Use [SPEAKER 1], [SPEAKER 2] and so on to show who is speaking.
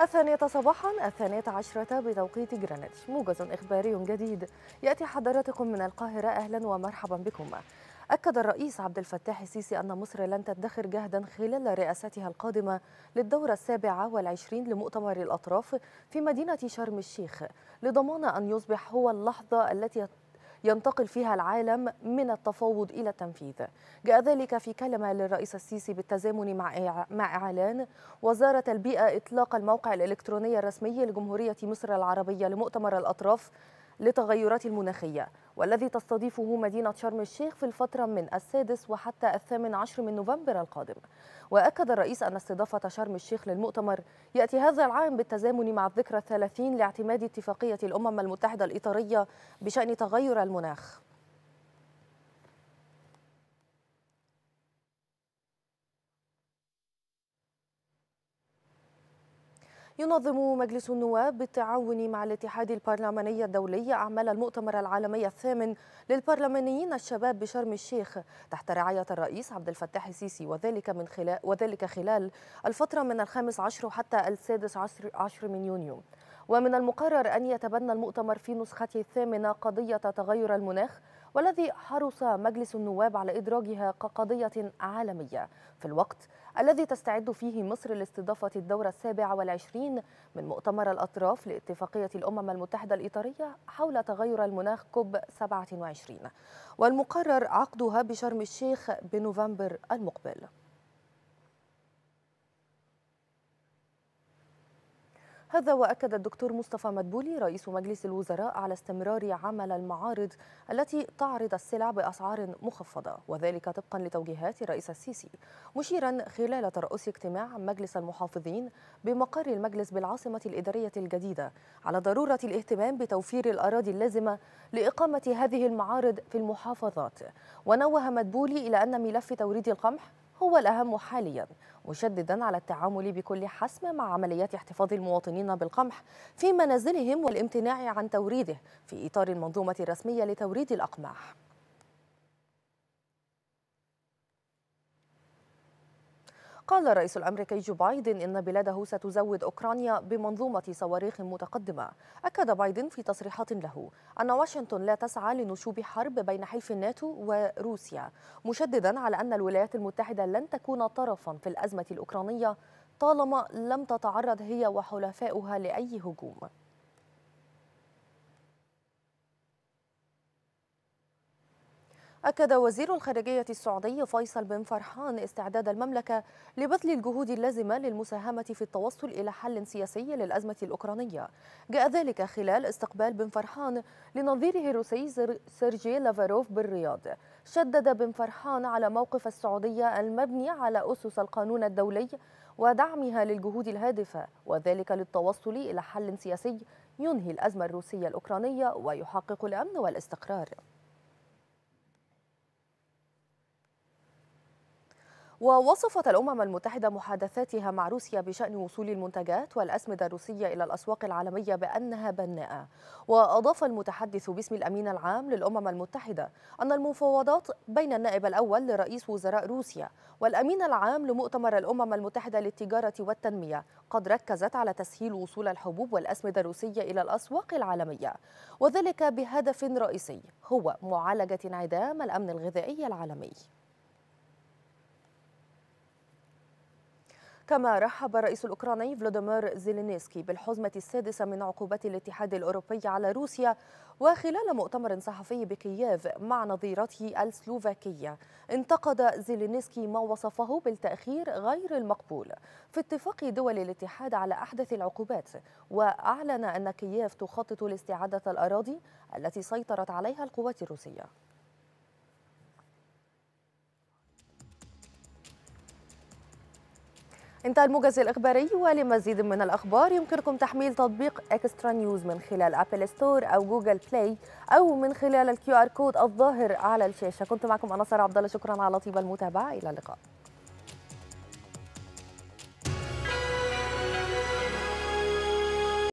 [SPEAKER 1] الثانية صباحا الثانية عشرة بتوقيت جرينتش موجز إخباري جديد يأتي حضراتكم من القاهرة أهلا ومرحبا بكم أكد الرئيس عبد الفتاح السيسي أن مصر لن تدخر جهدا خلال رئاستها القادمة للدورة السابعة والعشرين لمؤتمر الأطراف في مدينة شرم الشيخ لضمان أن يصبح هو اللحظة التي ينتقل فيها العالم من التفاوض إلى التنفيذ جاء ذلك في كلمة للرئيس السيسي بالتزامن مع إعلان وزارة البيئة إطلاق الموقع الإلكتروني الرسمي لجمهورية مصر العربية لمؤتمر الأطراف لتغيرات المناخية والذي تستضيفه مدينة شرم الشيخ في الفترة من السادس وحتى الثامن عشر من نوفمبر القادم وأكد الرئيس أن استضافة شرم الشيخ للمؤتمر يأتي هذا العام بالتزامن مع الذكرى الثلاثين لاعتماد اتفاقية الأمم المتحدة الإطارية بشأن تغير المناخ ينظم مجلس النواب بالتعاون مع الاتحاد البرلماني الدولي أعمال المؤتمر العالمي الثامن للبرلمانيين الشباب بشرم الشيخ تحت رعاية الرئيس عبد الفتاح السيسي وذلك من خلال وذلك خلال الفترة من الخامس عشر حتى السادس عشر, عشر من يونيو ومن المقرر أن يتبنى المؤتمر في نسخته الثامنة قضية تغير المناخ والذي حرص مجلس النواب على إدراجها كقضية عالمية في الوقت الذي تستعد فيه مصر لاستضافة الدورة السابعة والعشرين من مؤتمر الأطراف لاتفاقية الأمم المتحدة الإطارية حول تغير المناخ كوب 27 والمقرر عقدها بشرم الشيخ بنوفمبر المقبل هذا وأكد الدكتور مصطفى مدبولي رئيس مجلس الوزراء على استمرار عمل المعارض التي تعرض السلع بأسعار مخفضة وذلك طبقا لتوجيهات الرئيس السيسي مشيرا خلال ترأس اجتماع مجلس المحافظين بمقر المجلس بالعاصمة الإدارية الجديدة على ضرورة الاهتمام بتوفير الأراضي اللازمة لإقامة هذه المعارض في المحافظات ونوه مدبولي إلى أن ملف توريد القمح هو الأهم حاليا مشددا على التعامل بكل حسم مع عمليات احتفاظ المواطنين بالقمح في منازلهم والامتناع عن توريده في إطار المنظومة الرسمية لتوريد الأقماح قال الرئيس الأمريكي جو بايدن إن بلاده ستزود أوكرانيا بمنظومة صواريخ متقدمة أكد بايدن في تصريحات له أن واشنطن لا تسعى لنشوب حرب بين حلف الناتو وروسيا مشددا على أن الولايات المتحدة لن تكون طرفا في الأزمة الأوكرانية طالما لم تتعرض هي وحلفاؤها لأي هجوم أكد وزير الخارجية السعودي فيصل بن فرحان استعداد المملكة لبذل الجهود اللازمة للمساهمة في التوصل إلى حل سياسي للأزمة الأوكرانية جاء ذلك خلال استقبال بن فرحان لنظيره الروسي سيرجي لافاروف بالرياض شدد بن فرحان على موقف السعودية المبني على أسس القانون الدولي ودعمها للجهود الهادفة وذلك للتوصل إلى حل سياسي ينهي الأزمة الروسية الأوكرانية ويحقق الأمن والاستقرار ووصفت الأمم المتحدة محادثاتها مع روسيا بشأن وصول المنتجات والأسمدة الروسية إلى الأسواق العالمية بأنها بناءة وأضاف المتحدث باسم الأمين العام للأمم المتحدة أن المفاوضات بين النائب الأول لرئيس وزراء روسيا والأمين العام لمؤتمر الأمم المتحدة للتجارة والتنمية قد ركزت على تسهيل وصول الحبوب والأسمدة الروسية إلى الأسواق العالمية وذلك بهدف رئيسي هو معالجة انعدام الأمن الغذائي العالمي كما رحب الرئيس الأوكراني فلاديمير زيلينسكي بالحزمة السادسة من عقوبات الاتحاد الأوروبي على روسيا وخلال مؤتمر صحفي بكييف مع نظيرته السلوفاكية انتقد زيلينسكي ما وصفه بالتأخير غير المقبول في اتفاق دول الاتحاد على أحدث العقوبات وأعلن أن كييف تخطط لاستعادة الأراضي التي سيطرت عليها القوات الروسية انتهى الموجز الإخباري ولمزيد من الأخبار يمكنكم تحميل تطبيق إكسترا نيوز من خلال أبل ستور أو جوجل بلاي أو من خلال الكيو آر كود الظاهر على الشاشة كنت معكم أنا سارة عبد الله شكرا على طيب المتابعة إلى اللقاء